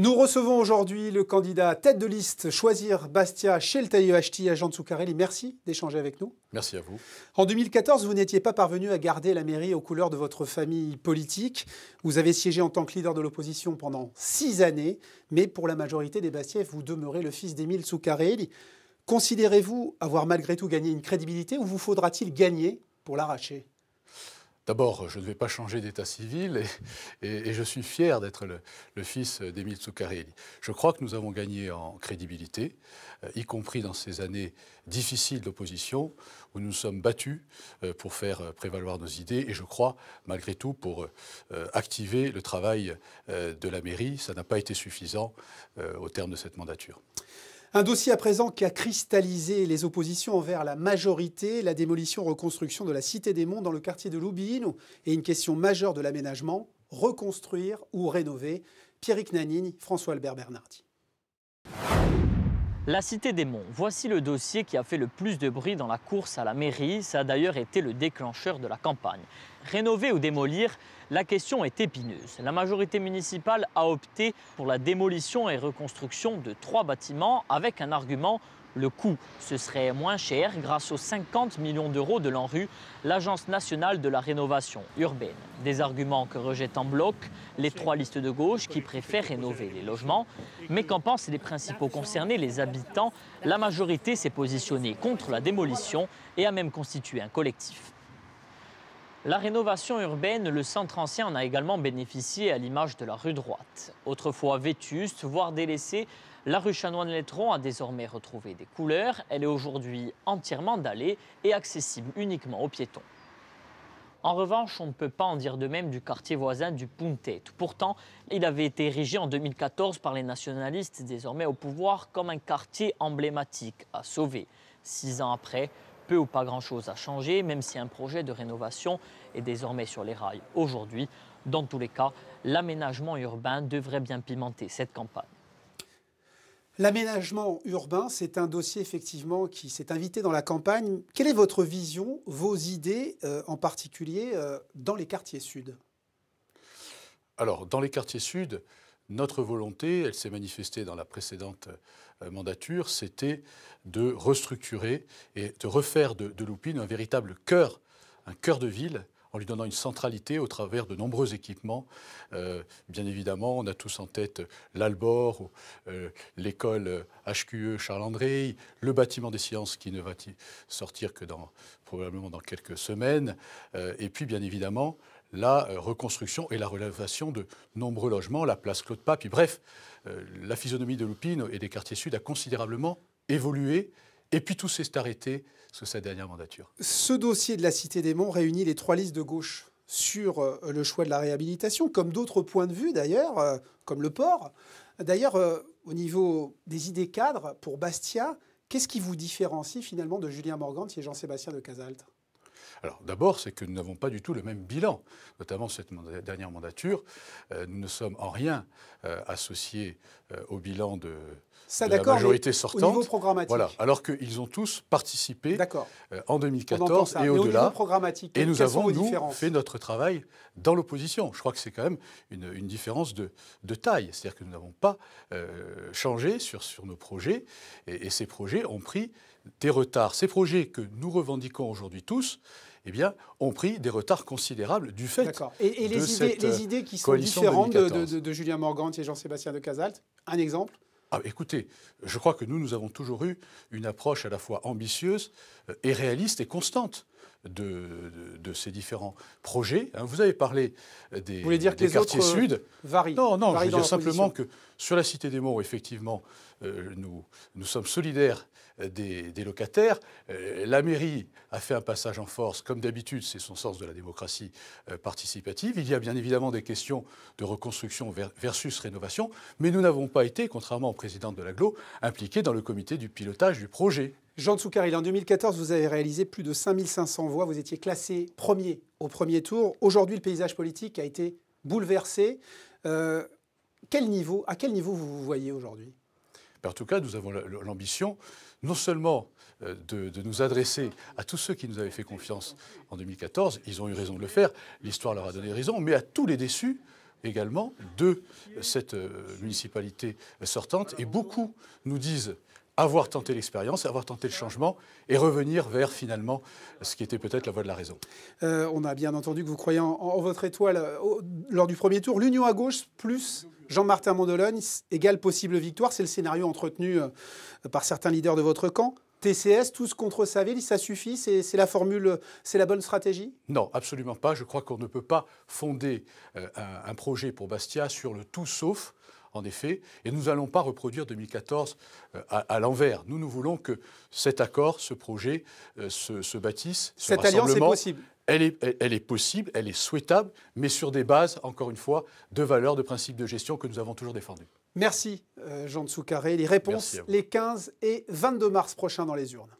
Nous recevons aujourd'hui le candidat tête de liste Choisir Bastia chez le TAIEHT, Agent Soucarelli. Merci d'échanger avec nous. Merci à vous. En 2014, vous n'étiez pas parvenu à garder la mairie aux couleurs de votre famille politique. Vous avez siégé en tant que leader de l'opposition pendant six années, mais pour la majorité des Bastiais, vous demeurez le fils d'Émile Soucarelli. Considérez-vous avoir malgré tout gagné une crédibilité ou vous faudra-t-il gagner pour l'arracher D'abord, je ne vais pas changer d'état civil et, je suis fier d'être le, fils d'Émile Zuccarelli. Je crois que nous avons gagné en crédibilité, euh, y compris dans ces années difficiles d'opposition où nous nous sommes battus euh, pour faire euh, prévaloir nos idées et je crois malgré tout pour activer le travail de la mairie. Ça n'a pas été suffisant au terme de cette mandature. Un dossier à présent qui a cristallisé les oppositions envers la majorité, la démolition-reconstruction de la Cité des Monts dans le quartier de Loubino et une question majeure de l'aménagement, reconstruire ou rénover. Pierrick Nanine, François-Albert Bernardi. La Cité des Monts, voici le dossier qui a fait le plus de bruit dans la course à la mairie. Ça a d'ailleurs été le déclencheur de la campagne. Rénover ou démolir, la question est épineuse. La majorité municipale a opté pour la démolition et reconstruction de trois bâtiments avec un argument le coût, ce serait moins cher grâce aux 50 millions d'euros de l'ANRU, l'Agence nationale de la rénovation urbaine. Des arguments que rejettent en bloc les trois listes de gauche qui préfèrent rénover les logements. Mais qu'en pensent les principaux concernés, les habitants La majorité s'est positionnée contre la démolition et a même constitué un collectif. La rénovation urbaine, le centre ancien en a également bénéficié à l'image de la rue droite. Autrefois vétuste, voire délaissée, la rue chanoine lettron a désormais retrouvé des couleurs. Elle est aujourd'hui entièrement dallée et accessible uniquement aux piétons. En revanche, on ne peut pas en dire de même du quartier voisin du Pontet. Pourtant, il avait été érigé en 2014 par les nationalistes désormais au pouvoir comme un quartier emblématique à sauver. Six ans après, peu ou pas grand-chose à changer, même si un projet de rénovation est désormais sur les rails aujourd'hui. Dans tous les cas, l'aménagement urbain devrait bien pimenter cette campagne. L'aménagement urbain, c'est un dossier effectivement qui s'est invité dans la campagne. Quelle est votre vision, vos idées euh, en particulier euh, dans les quartiers sud Alors, dans les quartiers sud, notre volonté, elle s'est manifestée dans la précédente euh, mandature, c'était de restructurer et de refaire de, Loupine un véritable cœur, un cœur de ville en lui donnant une centralité au travers de nombreux équipements. Euh, bien évidemment, on a tous en tête l'Albor, euh, l'école HQE Charles-André, le bâtiment des sciences qui ne va sortir que dans, probablement dans quelques semaines, euh, et puis bien évidemment la reconstruction et la rénovation de nombreux logements, la place Claude Pape. bref, la physionomie de Loupine et des quartiers sud a considérablement évolué et puis tout s'est arrêté sous sa dernière mandature. Ce dossier de la Cité des Monts réunit les trois listes de gauche sur euh, le choix de la réhabilitation, comme d'autres points de vue d'ailleurs, euh, comme le port. D'ailleurs, euh, au niveau des idées cadres, pour Bastia, qu'est-ce qui vous différencie finalement de Julien Morgan et Jean-Sébastien de Casalte alors d'abord, c'est que nous n'avons pas du tout le même bilan, notamment cette dernière mandature. Euh, nous ne sommes en rien euh, associés euh, au bilan de, la majorité sortante. Voilà, alors qu'ils ont tous participé en 2014 et au-delà. Au et nous avons, nous, fait notre travail dans l'opposition. Je crois que c'est quand même une, différence de, taille. C'est-à-dire que nous n'avons pas changé sur, nos projets et ces projets ont pris des retards. Ces projets que nous revendiquons aujourd'hui tous, eh bien, ont pris des retards considérables du fait. Et, les, idées, idées, qui sont différentes de, Julien Morgan et Jean-Sébastien de Casalt, un exemple ah, écoutez, je crois que nous, nous avons toujours eu une approche à la fois ambitieuse euh, et réaliste et constante de, de, ces différents projets. Hein, vous avez parlé des, Vous dire que les quartiers euh, sud. Varient, non, non, je veux dire simplement que sur la Cité des Morts, effectivement, euh, nous, nous sommes solidaires euh, des, locataires. la mairie a fait un passage en force, comme d'habitude, c'est son sens de la démocratie participative. Il y a bien évidemment des questions de reconstruction versus rénovation, mais nous n'avons pas été, contrairement au président de l'AGLO, impliqués dans le comité du pilotage du projet. Jean Tsoukaril, en 2014, vous avez réalisé plus de 5500 voix. Vous étiez classé premier au premier tour. Aujourd'hui, le paysage politique a été bouleversé. Euh, quel niveau, à quel niveau vous vous voyez aujourd'hui ben, en tout cas, nous avons l'ambition non seulement euh, de, de, nous adresser à tous ceux qui nous avaient fait confiance en 2014, ils ont eu raison de le faire, l'histoire leur a donné raison, mais à tous les déçus également de cette euh, municipalité sortante. Et beaucoup nous disent avoir tenté l'expérience, avoir tenté le changement et revenir vers finalement ce qui était peut-être la voie de la raison. Euh, on a bien entendu que vous croyez en, votre étoile euh, lors du premier tour. L'union à gauche plus Jean-Martin Mondelogne égale possible victoire. C'est le scénario entretenu euh, par certains leaders de votre camp. TCS, tous contre Saville, ça suffit C'est la formule, c'est la bonne stratégie Non, absolument pas. Je crois qu'on ne peut pas fonder un, projet pour Bastia sur le tout sauf en effet, et nous n'allons pas reproduire 2014 euh, à, l'envers. Nous, nous voulons que cet accord, ce projet, euh, se, se bâtisse. Cette alliance est possible. Elle est, possible, elle est souhaitable, mais sur des bases, encore une fois, de valeurs, de principes de gestion que nous avons toujours défendus. Merci, euh, Jean de Soucaré. Les réponses les 15 et 22 mars prochains dans les urnes.